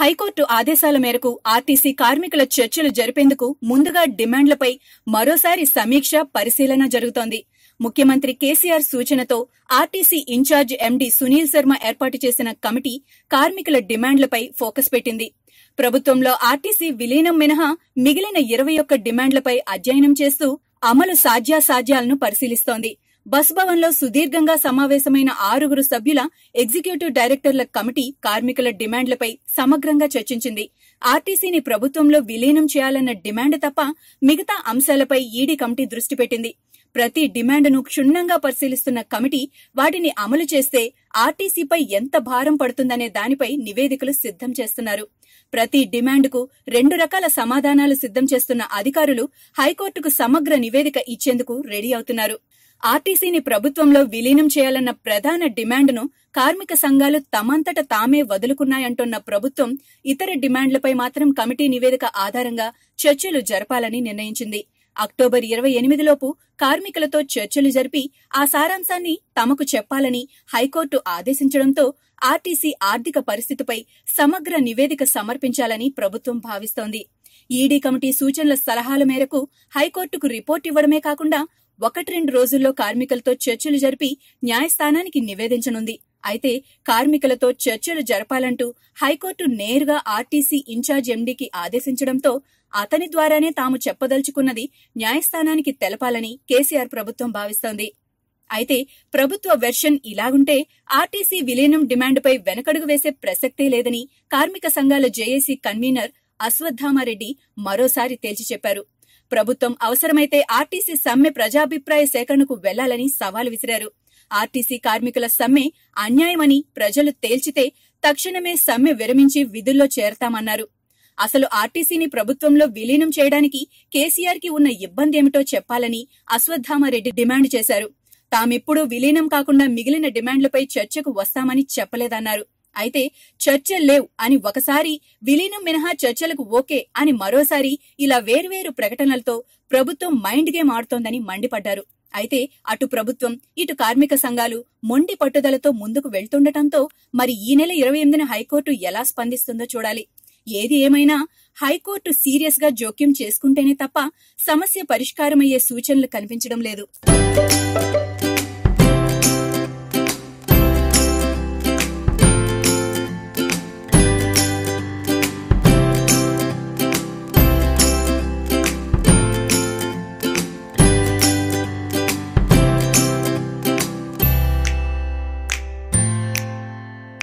high court ఆదేశాల మేరకు RTC కార్మికుల చర్చలు జరిపేందుకు ముందుగా డిమాండ్లపై మరోసారి సమీక్ష పరిశీలన జరుగుతోంది ముఖ్యమంత్రి కేసీఆర్ సూచనతో RTC in charge MD Sunil Sharma ఏర్పాటు చేసిన కమిటీ కార్మికుల డిమాండ్లపై ఫోకస్ పెట్టింది ప్రభుత్వంలో ఆర్టీసీ విలీనం మినహా మిగిలిన ఇరవై ఒక్క డిమాండ్లపై అధ్యయనం చేస్తూ అమలు సాధ్యాసాధ్యాలను పరిశీలిస్తోంది బస్ భవన్లో సుదీర్ఘంగా సమావేశమైన ఆరుగురు సభ్యుల ఎగ్జిక్యూటివ్ డైరెక్టర్ల కమిటీ కార్మికుల డిమాండ్లపై సమగ్రంగా చర్చించింది ఆర్టీసీని ప్రభుత్వంలో విలీనం చేయాలన్న డిమాండ్ తప్ప మిగతా అంశాలపై ఈడీ కమిటీ దృష్టి పెట్టింది ప్రతి డిమాండ్ను క్షుణ్ణంగా పరిశీలిస్తున్న కమిటీ వాటిని అమలు చేస్తే ఆర్టీసీపై ఎంత భారం పడుతుందనే దానిపై నివేదికలు సిద్ధం చేస్తున్నారు ప్రతి డిమాండ్కు రెండు రకాల సమాధానాలు సిద్ధం చేస్తున్న అధికారులు హైకోర్టుకు సమగ్ర నివేదిక ఇచ్చేందుకు రెడీ అవుతున్నారు ఆర్టీసీని ప్రభుత్వంలో విలీనం చేయాలన్న ప్రధాన డిమాండ్ను కార్మిక సంఘాలు తమంతట తామే వదులుకున్నాయంటున్న ప్రభుత్వం ఇతర డిమాండ్లపై మాత్రం కమిటీ నివేదిక ఆధారంగా చర్చలు జరపాలని నిర్ణయించింది అక్టోబర్ ఇరవై ఎనిమిదిలోపు కార్మికులతో చర్చలు జరిపి ఆ సారాంశాన్ని తమకు చెప్పాలని హైకోర్టు ఆదేశించడంతో ఆర్టీసీ ఆర్థిక పరిస్థితిపై సమగ్ర నివేదిక సమర్పించాలని ప్రభుత్వం భావిస్తోంది ఈడీ కమిటీ సూచనల సలహాల మేరకు హైకోర్టుకు రిపోర్ట్ ఇవ్వడమే కాకుండా ఒకటి రెండు రోజుల్లో కార్మికులతో చర్చలు జరిపి న్యాయస్థానానికి నివేదించనుంది అయితే కార్మికులతో చర్చలు జరపాలంటూ హైకోర్టు నేరుగా ఆర్టీసీ ఇన్ఛార్జ్ ఎండీకి ఆదేశించడంతో అతని ద్వారానే తాము చెప్పదలుచుకున్నది న్యాయస్థానానికి తెలపాలని కేసీఆర్ ప్రభుత్వం భావిస్తోంది అయితే ప్రభుత్వ వెర్షన్ ఇలాగుంటే ఆర్టీసీ విలీనం డిమాండ్పై వెనకడుగు వేసే ప్రసక్తే లేదని కార్మిక సంఘాల జేఏసీ కన్వీనర్ అశ్వత్థామారెడ్డి మరోసారి తేల్చి చెప్పారు ప్రభుత్వం అవసరమైతే ఆర్టీసీ సమ్మె ప్రజాభిప్రాయ సేకరణకు వెళ్లాలని సవాల్ విసిరారు ఆర్టీసీ కార్మికుల సమ్మె అన్యాయమని ప్రజలు తేల్చితే తక్షణమే సమ్మె విరమించి విధుల్లో చేరతామన్నారు అసలు ఆర్టీసీని ప్రభుత్వంలో విలీనం చేయడానికి కేసీఆర్ కి ఉన్న ఏమిటో చెప్పాలని అశ్వత్థామారెడ్డి డిమాండ్ చేశారు తామిప్పుడు విలీనం కాకుండా మిగిలిన డిమాండ్లపై చర్చకు వస్తామని చెప్పలేదన్నారు అయితే చర్చలు లేవు అని ఒకసారి విలీనం మినహా చర్చలకు ఓకే అని మరోసారి ఇలా వేర్వేరు ప్రకటనలతో ప్రభుత్వం మైండ్ గేమ్ ఆడుతోందని మండిపడ్డారు అయితే అటు ప్రభుత్వం ఇటు కార్మిక సంఘాలు మొండి పట్టుదలతో ముందుకు వెళ్తుండటంతో మరి ఈ నెల ఇరవై ఎనిమిదిన హైకోర్టు ఎలా స్పందిస్తుందో చూడాలి ఏది ఏమైనా హైకోర్టు సీరియస్ గా జోక్యం చేసుకుంటేనే తప్ప సమస్య పరిష్కారమయ్యే సూచనలు కనిపించడం లేదు